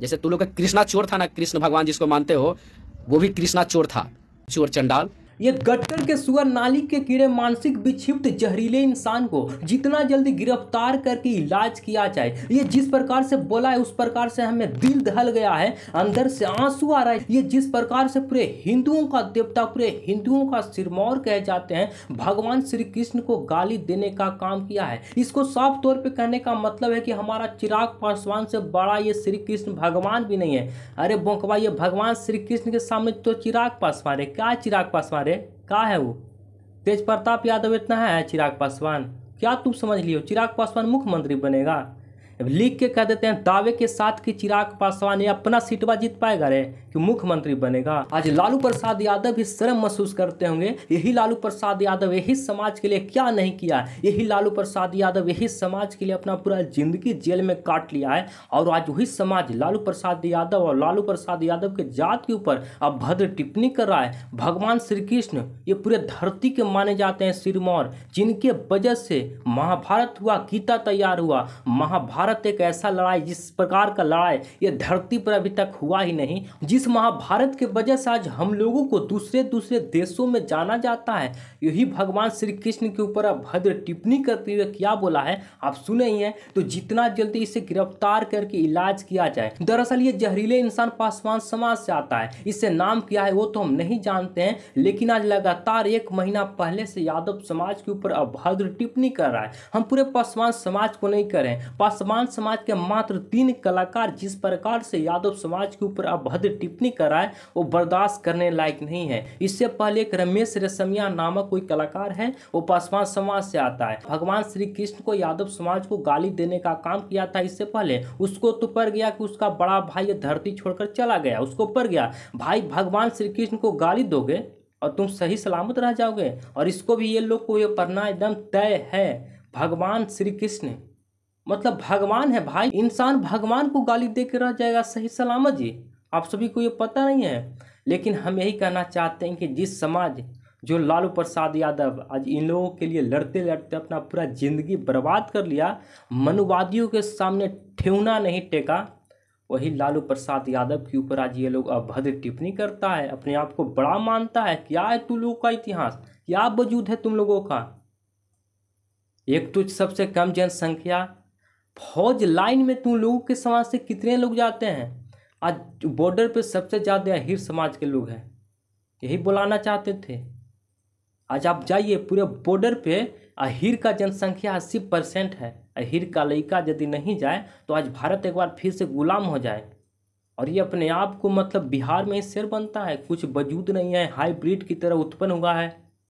जैसे तुम लोग का कृष्णा चोर था ना कृष्ण भगवान जिसको मानते हो वो भी कृष्णा चोर था चोर चंडाल ये गट्टर के सुअर नाली के कीड़े मानसिक विक्षिप्त जहरीले इंसान को जितना जल्दी गिरफ्तार करके इलाज किया जाए ये जिस प्रकार से बोला है उस प्रकार से हमें दिल दहल गया है अंदर से आंसू आ रहा है ये जिस प्रकार से पूरे हिंदुओं का देवता पूरे हिंदुओं का सिरमौर कहे जाते हैं भगवान श्री कृष्ण को गाली देने का काम किया है इसको साफ तौर पर कहने का मतलब है कि हमारा चिराग पासवान से बड़ा ये श्री कृष्ण भगवान भी नहीं है अरे बोकवा ये भगवान श्री कृष्ण के सामने तो चिराग पासवान है क्या चिराग पासवान अरे कहाँ है वो तेज प्रताप यादव इतना है चिराग पासवान क्या तुम समझ लियो चिराग पासवान मुख्यमंत्री बनेगा लिख के कह देते हैं दावे के साथ कि चिराग पासवान ये अपना सीटवा जीत पाएगा रे कि मुख्यमंत्री बनेगा आज लालू प्रसाद यादव भी शर्म महसूस करते होंगे यही लालू प्रसाद यादव यही समाज के लिए क्या नहीं किया यही लालू प्रसाद यादव यही समाज के लिए अपना पूरा जिंदगी जेल में काट लिया है और आज वही समाज लालू प्रसाद यादव और लालू प्रसाद यादव के जात के ऊपर अभद्र टिप्पणी कर रहा है भगवान श्री कृष्ण ये पूरे धरती के माने जाते हैं सिरमौर जिनके वजह से महाभारत हुआ गीता तैयार हुआ महाभारत महाभारत एक ऐसा लड़ाई जिस प्रकार का लड़ाई ये धरती पर अभी तक हुआ ही नहीं जिस महाभारत के वजह से आज हम लोगों को दूसरे दूसरे देशों में जाना जाता है यही भगवान श्री कृष्ण के ऊपर अभद्र टिप्पणी करते हुए क्या बोला है आप सुने ही हैं तो जितना जल्दी इसे गिरफ्तार करके इलाज किया जाए दरअसल ये जहरीले इंसान पासवान समाज से आता है इससे नाम क्या है वो तो हम नहीं जानते हैं लेकिन आज लगातार एक महीना पहले से यादव समाज के ऊपर अभद्र टिप्पणी कर रहा है हम पूरे पासवान समाज को नहीं करें पासवान मुसलमान समाज के मात्र तीन कलाकार जिस प्रकार से यादव समाज के ऊपर अभद्र टिप्पणी कर रहा है वो बर्दाश्त करने लायक नहीं है इससे पहले एक रमेश रेशमिया नामक कोई कलाकार है वो पासवान समाज से आता है भगवान श्री कृष्ण को यादव समाज को गाली देने का काम किया था इससे पहले उसको तो पड़ गया कि उसका बड़ा भाई धरती छोड़कर चला गया उसको पड़ गया भाई भगवान श्री कृष्ण को गाली दोगे और तुम सही सलामत रह जाओगे और इसको भी ये लोग को ये पढ़ना एकदम तय है भगवान श्री कृष्ण मतलब भगवान है भाई इंसान भगवान को गाली दे के रह जाएगा सही सलामत जी आप सभी को ये पता नहीं है लेकिन हम यही कहना चाहते हैं कि जिस समाज जो लालू प्रसाद यादव आज इन लोगों के लिए लड़ते लड़ते अपना पूरा ज़िंदगी बर्बाद कर लिया मनुवादियों के सामने ठेना नहीं टेका वही लालू प्रसाद यादव के ऊपर आज ये लोग अभद्र टिप्पणी करता है अपने आप को बड़ा मानता है क्या है तुम लोगों का इतिहास क्या वजूद है तुम लोगों का एक तो सबसे कम जनसंख्या फौज लाइन में तुम लोगों के समाज से कितने लोग जाते हैं आज बॉर्डर पे सबसे ज़्यादा अहिर समाज के लोग हैं यही बुलाना चाहते थे आज आप जाइए पूरे बॉर्डर पे अहिर का जनसंख्या अस्सी परसेंट है अहिर का लड़का यदि नहीं जाए तो आज भारत एक बार फिर से गुलाम हो जाए और ये अपने आप को मतलब बिहार में ही शेर बनता है कुछ वजूद नहीं है हाईब्रिड की तरह उत्पन्न हुआ है